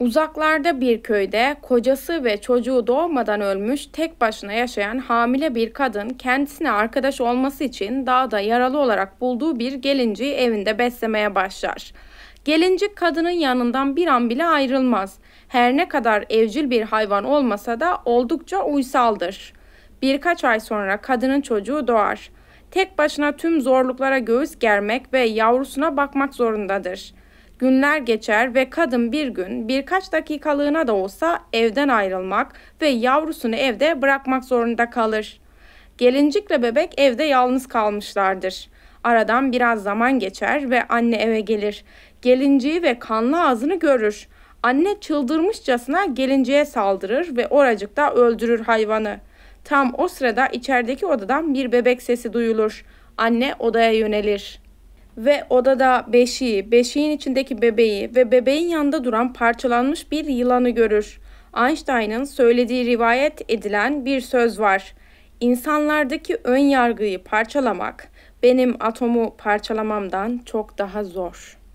Uzaklarda bir köyde kocası ve çocuğu doğmadan ölmüş tek başına yaşayan hamile bir kadın kendisine arkadaş olması için dağda yaralı olarak bulduğu bir gelinci evinde beslemeye başlar. Gelinci kadının yanından bir an bile ayrılmaz. Her ne kadar evcil bir hayvan olmasa da oldukça uysaldır. Birkaç ay sonra kadının çocuğu doğar. Tek başına tüm zorluklara göğüs germek ve yavrusuna bakmak zorundadır.'' Günler geçer ve kadın bir gün birkaç dakikalığına da olsa evden ayrılmak ve yavrusunu evde bırakmak zorunda kalır. Gelincikle bebek evde yalnız kalmışlardır. Aradan biraz zaman geçer ve anne eve gelir. Gelinciği ve kanlı ağzını görür. Anne çıldırmışçasına gelinciğe saldırır ve oracıkta öldürür hayvanı. Tam o sırada içerideki odadan bir bebek sesi duyulur. Anne odaya yönelir ve odada beşiği, beşiğin içindeki bebeği ve bebeğin yanında duran parçalanmış bir yılanı görür. Einstein'ın söylediği rivayet edilen bir söz var. İnsanlardaki ön yargıyı parçalamak benim atomu parçalamamdan çok daha zor.''